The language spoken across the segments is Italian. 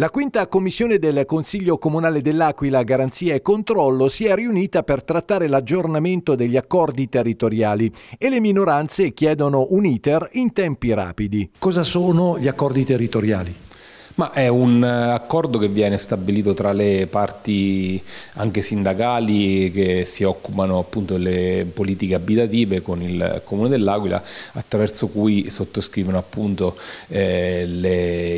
La quinta commissione del Consiglio Comunale dell'Aquila Garanzia e Controllo si è riunita per trattare l'aggiornamento degli accordi territoriali e le minoranze chiedono un iter in tempi rapidi. Cosa sono gli accordi territoriali? Ma è un eh, accordo che viene stabilito tra le parti anche sindacali che si occupano appunto delle politiche abitative con il Comune dell'Aquila attraverso cui sottoscrivono appunto eh, le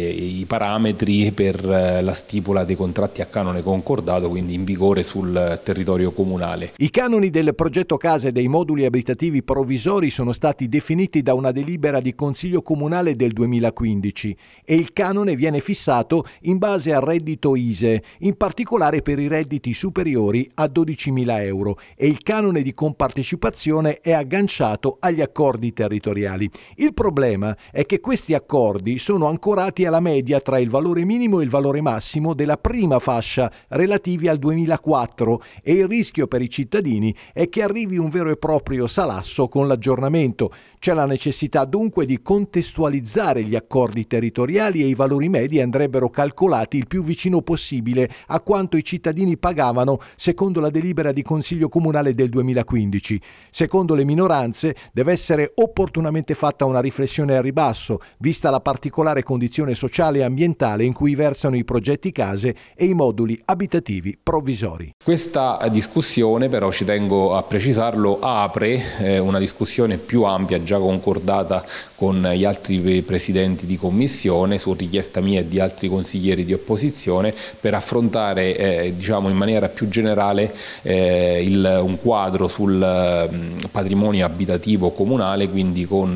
i parametri per eh, la stipula dei contratti a canone concordato, quindi in vigore sul eh, territorio comunale. I canoni del progetto case dei moduli abitativi provvisori sono stati definiti da una delibera di Consiglio Comunale del 2015 e il canone viene fissato in base al reddito ISE, in particolare per i redditi superiori a 12.000 euro e il canone di compartecipazione è agganciato agli accordi territoriali. Il problema è che questi accordi sono ancorati alla media media tra il valore minimo e il valore massimo della prima fascia relativi al 2004 e il rischio per i cittadini è che arrivi un vero e proprio salasso con l'aggiornamento. C'è la necessità dunque di contestualizzare gli accordi territoriali e i valori medi andrebbero calcolati il più vicino possibile a quanto i cittadini pagavano secondo la delibera di Consiglio Comunale del 2015. Secondo le minoranze deve essere opportunamente fatta una riflessione a ribasso, vista la particolare condizione sociale ambientale in cui versano i progetti case e i moduli abitativi provvisori. Questa discussione, però ci tengo a precisarlo, apre eh, una discussione più ampia già concordata con gli altri eh, presidenti di commissione su richiesta mia e di altri consiglieri di opposizione per affrontare eh, diciamo in maniera più generale un quadro sul mm, patrimonio abitativo comunale, quindi con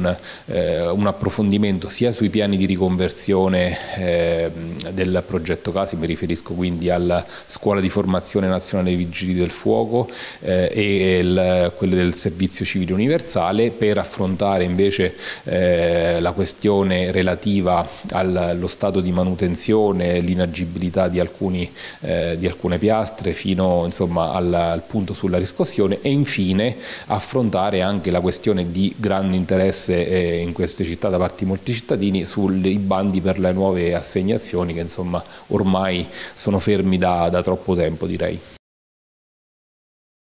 un approfondimento sia sui piani di riconversione Ehm, del progetto CASI, mi riferisco quindi alla Scuola di Formazione Nazionale dei Vigili del Fuoco eh, e il, quelle del Servizio Civile Universale per affrontare invece eh, la questione relativa allo stato di manutenzione, l'inagibilità di, eh, di, alcune piastre fino insomma, al punto sulla riscossione e infine affrontare anche la questione di grande interesse in queste città da parte di molti cittadini sui bandi per le nuove assegnazioni che insomma ormai sono fermi da, da troppo tempo direi.